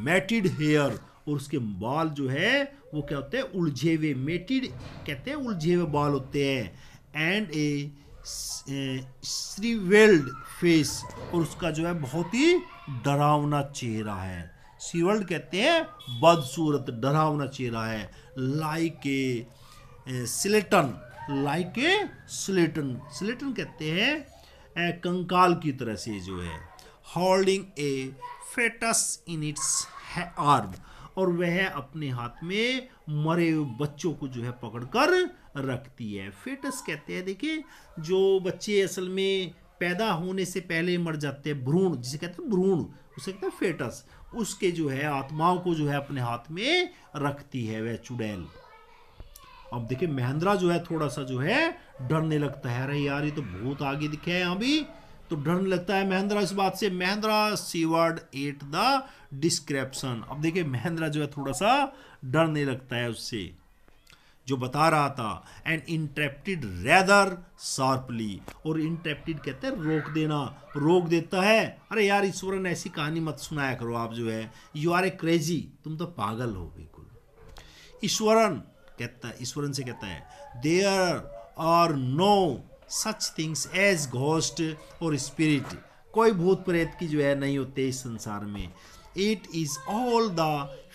मैटिड हेयर और उसके बाल जो है वो क्या होते हैं उलझे हुए मेटिड कहते हैं उलझे हुए बाल होते हैं एंड ए श्रीवेल्ड फेस और उसका जो है बहुत ही डरावना चेहरा है सीवर्ड कहते हैं बदसूरत डरावना चेहरा है लाइक ए सिलेटन लाइक ए सिलेटन सिलेटन कहते हैं कंकाल की तरह से जो है holding a fetus in its arm और वह अपने हाथ में मरे बच्चों को जो है पकड़कर रखती है फेटस कहते हैं देखिए जो बच्चे असल में पैदा होने से पहले मर जाते हैं भ्रूण जिसे कहते हैं भ्रूण उसे कहते हैं फेटस उसके जो है आत्माओं को जो है अपने हाथ में रखती है वह चुड़ैल अब देखिए महेंद्रा जो है थोड़ा सा जो है डरने लगता है अरे यार ये तो भूत आगे दिखे यहां भी तो डरने लगता है महेंद्रा इस बात से Mahendra shivered at the description अब देखिए महेंद्रा जो है थोड़ा सा डरने लगता है उससे जो बता रहा था एंड इंटरप्टिड रेदर शार्पली और इंटरप्टिड कहते हैं रोक देना रोक देता है अरे यार ईश्वरन ऐसी कहानी मत सुनाया करो आप जो है यू आर ए क्रेजी तुम तो पागल हो बिल्कुल ईश्वरन कहता है ईश्वरन से कहता है there are no such things as ghost और स्पिरिट कोई भूत प्रेत की जो है नहीं होते इस संसार में it is all the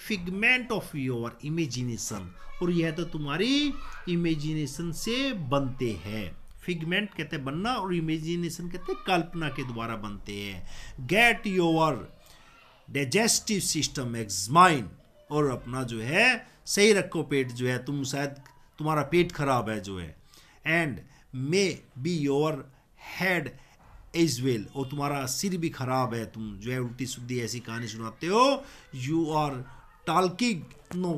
figment of your imagination और यह तो तुम्हारी इमेजिनेशन से बनते हैं फिगमेंट कहते हैं बनना और इमेजिनेशन कहते हैं कल्पना के द्वारा बनते हैं get your digestive system examine और अपना जो है सही रखो पेट जो है तुम शायद तुम्हारा पेट खराब है जो है and maybe your head as well और तुम्हारा सिर भी खराब है तुम जो है उल्टी सुधी ऐसी कहानी सुनाते हो you are talking no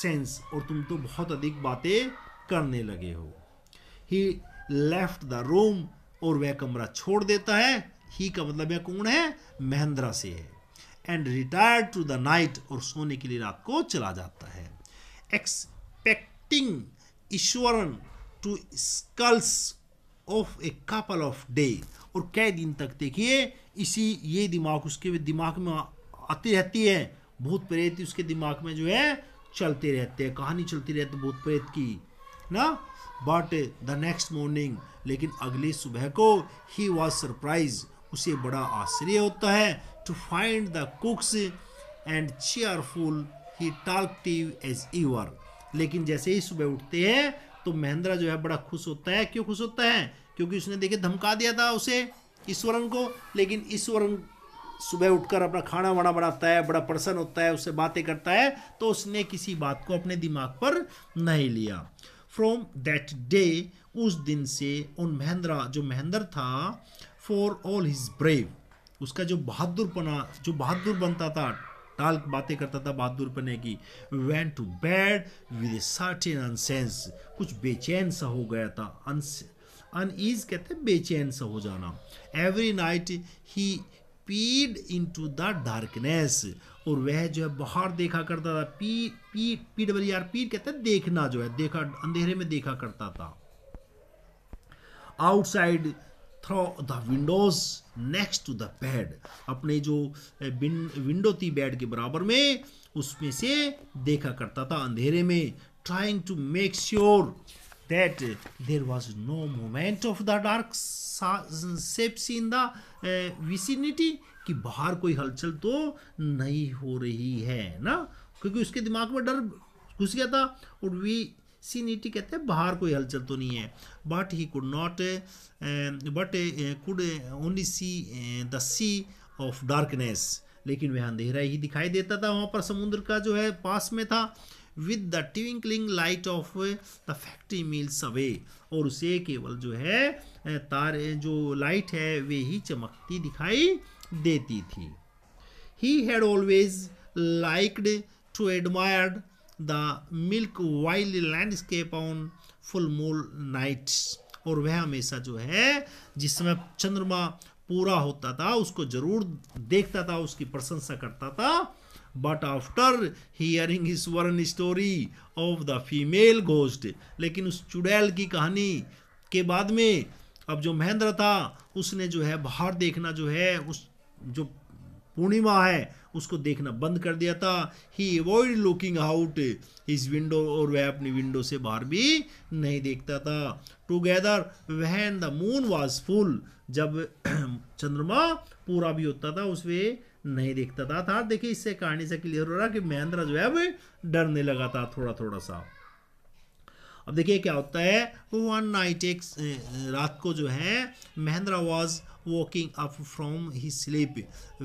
sense और तुम तो बहुत अधिक बातें करने लगे हो ही लेफ्ट द रूम और वह कमरा छोड़ देता है ही का मतलब है कौन है महेंद्रा से है and retire to the night और सोने के लिए रात को चला जाता है expecting Ishwaran to sulks of a couple of day और कई दिन तक देखिए इसी ये दिमाग उसके दिमाग में आती रहती है भूत प्रेत उसके दिमाग में जो है चलते रहते हैं कहानी चलती रहती है भूत प्रेत की ना बट द नेक्स्ट मॉर्निंग लेकिन अगले सुबह को ही वॉज सरप्राइज उसे बड़ा आश्चर्य होता है to find the cooks and cheerful he talkative as ever लेकिन जैसे ही सुबह उठते हैं तो महेंद्रा जो है बड़ा खुश होता है क्यों खुश होता है क्योंकि उसने देखे धमका दिया था उसे ईश्वरन को लेकिन ईश्वरन सुबह उठकर अपना खाना वाना बनाता है बड़ा प्रसन्न होता है उससे बातें करता है तो उसने किसी बात को अपने दिमाग पर नहीं लिया फ्रॉम दैट डे उस दिन से उन महेंद्रा जो महेंद्र था फॉर ऑल हिज ब्रेव उसका जो बहादुरपना जो बहादुर बनता था टाल बातें करता था बहादुर पने की went to bed with certain unease कुछ बेचैन सा हो गया था अनसेंस अनईज कहते हैं बेचैन सा हो जाना एवरी नाइट ही पीड इन टू द डार्कनेस और वह जो है बाहर देखा करता था P P P W R P कहते हैं देखना जो है देखा अंधेरे में देखा करता था outside through the windows next to the bed अपने जो विंडो थी बेड के बराबर में उसमें से देखा करता था अंधेरे में trying to make sure that uh, there was no movement of the dark shapes in the uh, vicinity कि बाहर कोई हलचल तो नहीं हो रही है ना क्योंकि उसके दिमाग में डर घुस गया था और वी सी नीटी कहते हैं बाहर कोई हलचल तो नहीं है but he could not but could only see the sea of darkness लेकिन वह अंधेरा ही दिखाई देता था वहाँ पर समुद्र का जो है पास में था with the twinkling light of the factory mills away और उसे केवल जो है तार जो लाइट है वे ही चमकती दिखाई देती थी he had always liked to admire the milk wild landscape on full moon nights और वह हमेशा जो है जिसमें चंद्रमा पूरा होता था उसको जरूर देखता था उसकी प्रशंसा करता था but after hearing his weird story of the female ghost लेकिन उस चुड़ैल की कहानी के बाद में अब जो महेंद्र था उसने जो है बाहर देखना जो है उस जो पूर्णिमा है उसको देखना बंद कर दिया था he avoid looking out his window और वह अपनी विंडो से बाहर भी नहीं देखता था together when the moon was full जब चंद्रमा पूरा भी होता था उसमें नहीं देखता था अर्थात देखिए इससे कहानी से क्लियर हो रहा कि महेंद्र जो है वो डरने लगा था थोड़ा थोड़ा सा अब देखिए क्या होता है वन नाइट एक रात को जो है Mahendra was walking up from he sleep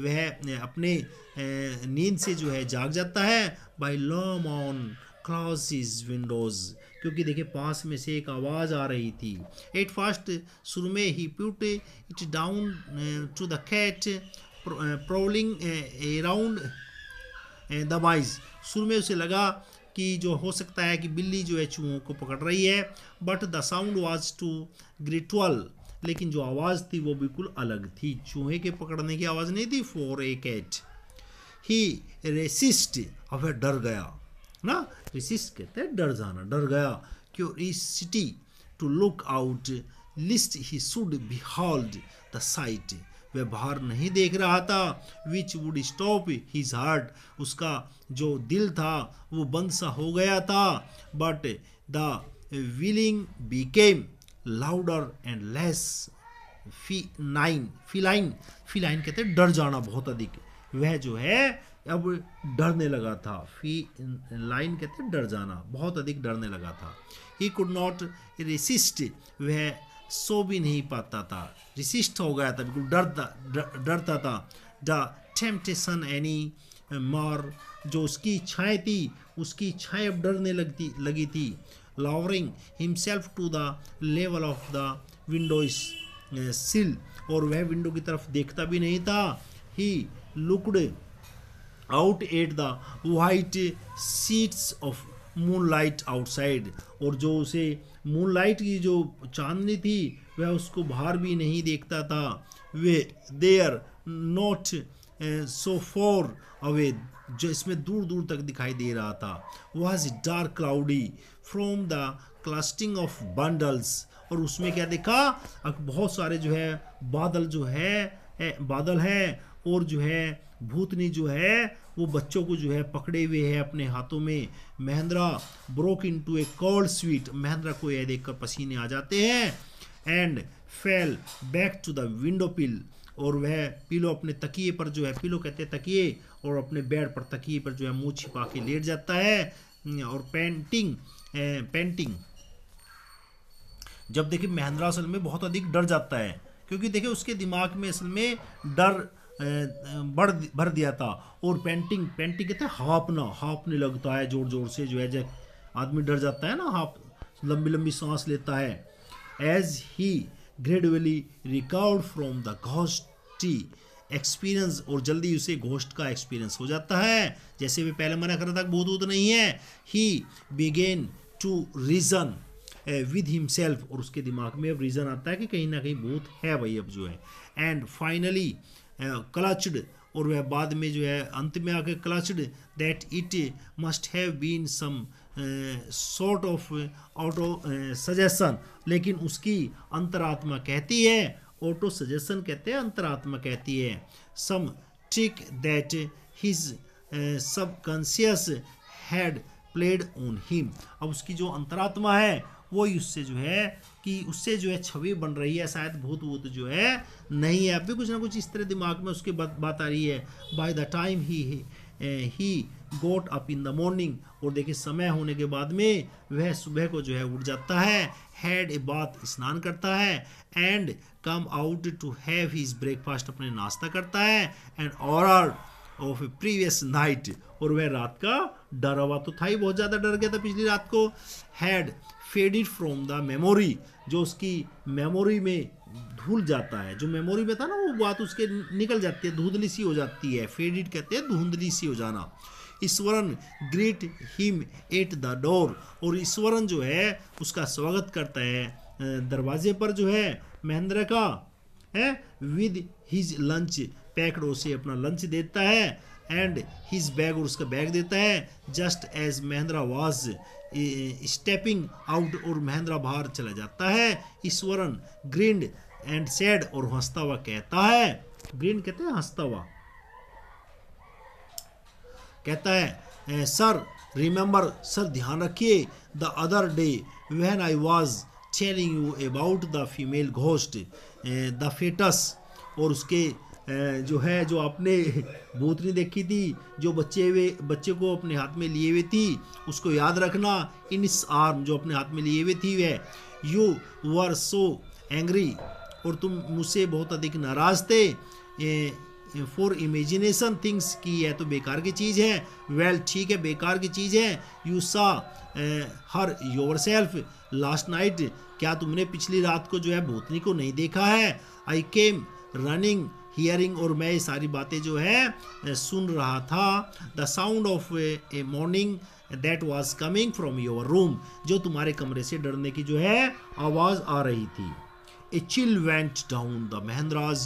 वह अपने नींद से जो है जाग जाता है by loam on his windows क्योंकि देखिए पास में से एक आवाज़ आ रही थी एट फर्स्ट शुरू में he put it down to the cat prowling around the wise शुरू में उसे लगा कि जो हो सकता है कि बिल्ली जो है चूहों को पकड़ रही है but the sound was too guttural लेकिन जो आवाज़ थी वो बिल्कुल अलग थी चूहे के पकड़ने की आवाज़ नहीं थी for a cat he resist अब डर गया ना रेसिस्ट कहते हैं डर जाना डर गया city to look out lest he should behold the sight वह बाहर नहीं देख रहा था which would stop his heart उसका जो दिल था वो बंद सा हो गया था but the wailing became louder and less feline feline feline कहते हैं डर जाना बहुत अधिक वह जो है अब डरने लगा था फी लाइन कहते डर जाना बहुत अधिक डरने लगा था ही कुड नॉट रेसिस्ट वह सो भी नहीं पाता था रिशिष्ट हो गया था बिल्कुल डरता डरता था द टेम्पटेशन एनी मार जो उसकी इच्छाएँ थी उसकी इच्छाएँ अब डरने लगती लगी थी lowering himself to the level of the windows sill और वह विंडो की तरफ देखता भी नहीं था he looked out at the white sheets of moonlight outside और जो उसे मूनलाइट की जो चांदनी थी वह उसको बाहर भी नहीं देखता था way there not so far away जो इसमें दूर दूर तक दिखाई दे रहा था was dark cloudy from the clustering of bundles और उसमें क्या देखा बहुत सारे जो है बादल जो है, है eh, बादल है और जो है भूतनी जो है वो बच्चों को जो है पकड़े हुए है अपने हाथों में Mahindra broke into a cold sweat Mahindra को यह देखकर पसीने आ जाते हैं and fell back to the window pill और वह पिलो अपने तकिए पर जो है पिलो कहते हैं तकिए और अपने बेड पर तकिए पर जो है मुँह छिपा के लेट जाता है और पेंटिंग पेंटिंग eh, जब देखिए महिंद्रा असल में बहुत अधिक डर जाता है क्योंकि देखिए उसके दिमाग में असल में डर बढ़ भर दिया था और पेंटिंग पेंटिंग कहते हैं हाँपना हाँपने लगता है ज़ोर ज़ोर से जो है जब आदमी डर जाता है ना हाँप लंबी लंबी सांस लेता है as he gradually recovered from the घोस्टी एक्सपीरियंस और जल्दी उसे घोष्ट का एक्सपीरियंस हो जाता है जैसे भी पहले मना कर रहा था भूत उतना नहीं है he began to reason with himself और उसके दिमाग में अब रीज़न आता है कि कहीं ना कहीं भूत है भाई अब जो है एंड फाइनली क्लचड और वह बाद में जो है अंत में आकर क्लचड that it must have been some sort of auto suggestion लेकिन उसकी अंतरात्मा कहती है ऑटो सजेशन कहते हैं अंतरात्मा कहती है some trick that his conscious had played on him अब उसकी जो अंतरात्मा है वो उससे जो है कि उससे जो है छवि बन रही है शायद भूत वूत जो है नहीं है अब भी कुछ ना कुछ इस तरह दिमाग में उसकी बात बात आ रही है by the time he he got up in the morning और देखिए समय होने के बाद में वह सुबह को जो है उठ जाता है हैड ए बाथ स्नान करता है and come out to have his breakfast अपने नाश्ता करता है and horror of a previous night और वह रात का डरा हुआ तो था ही बहुत ज़्यादा डर गया था पिछली रात को had faded from the memory जो उसकी मेमोरी में धूल जाता है जो मेमोरी में था ना वो बात उसके निकल जाती है धुंधली सी हो जाती है फेडिड कहते हैं धुंधली सी हो जाना Ishwaran greet him at the door और ईश्वरन जो है उसका स्वागत करता है दरवाजे पर जो है महेंद्र का है विद हिज लंच पैकड़ों से अपना लंच देता है एंड हिज बैग और उसका बैग देता है just as Mahindra was stepping out और महिंद्रा बाहर चला जाता है ईश्वरन ग्रीन एंड सैड और हंसता हुआ कहता है ग्रीन कहते हैं हंसता हुआ कहता है सर रिमेंबर सर ध्यान रखिए the other day when I was chairing you about the female ghost the fetus और उसके जो है जो आपने बोतरी देखी थी जो बच्चे हुए बच्चे को अपने हाथ में लिए हुए थी उसको याद रखना इन इस आर्म जो अपने हाथ में लिए हुए थी वह यू वर सो एंग्री और तुम मुझसे बहुत अधिक नाराज थे फॉर इमेजिनेशन थिंग्स की है तो बेकार की चीज़ है वेल well, ठीक है बेकार की चीज़ है you saw her yourself last night क्या तुमने पिछली रात को जो है भूतनी को नहीं देखा है आई केम रनिंग हियरिंग और मैं ये सारी बातें जो है सुन रहा था the sound of a moaning that was coming from your room जो तुम्हारे कमरे से डरने की जो है आवाज़ आ रही थी a chill went down the Mahendra's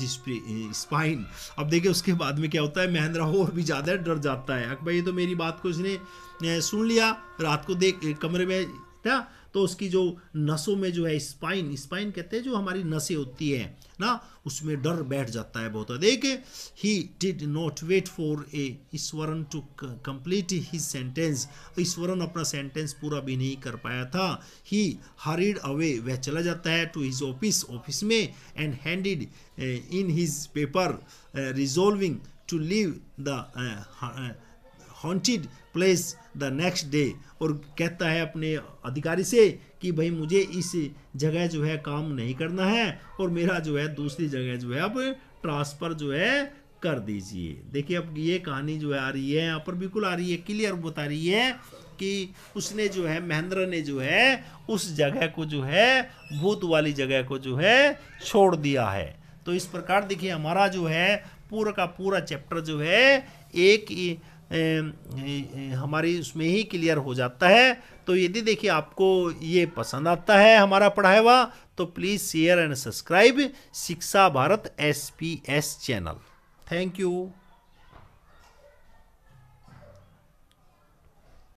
spine अब देखिए उसके बाद में क्या होता है महेंद्रा और भी ज़्यादा डर जाता है अकबर ये तो मेरी बात को इसने सुन लिया रात को देख कमरे में ना तो उसकी जो नसों में जो है स्पाइन स्पाइन कहते हैं जो हमारी नसें होती हैं ना उसमें डर बैठ जाता है बहुत देखे he did not wait for a Ishwaran to complete he sentence Ishwaran अपना सेंटेंस पूरा भी नहीं कर पाया था ही हरिड अवे वह चला जाता है टू हिज ऑफिस ऑफिस में and handed in his paper resolving to leave the haunted place the next day और कहता है अपने अधिकारी से कि भाई मुझे इस जगह जो है काम नहीं करना है और मेरा जो है दूसरी जगह जो है अब ट्रांसफ़र जो है कर दीजिए देखिए अब ये कहानी जो है आ रही है यहाँ पर बिल्कुल आ रही है क्लियर बता रही है कि उसने जो है महेंद्र ने जो है उस जगह को जो है भूत वाली जगह को जो है छोड़ दिया है तो इस प्रकार देखिए हमारा जो है पूरा का पूरा चैप्टर जो है एक हमारी उसमें ही क्लियर हो जाता है तो यदि देखिए आपको ये पसंद आता है हमारा पढ़ाया हुआ तो please share and subscribe Shiksha Bharat s channel thank you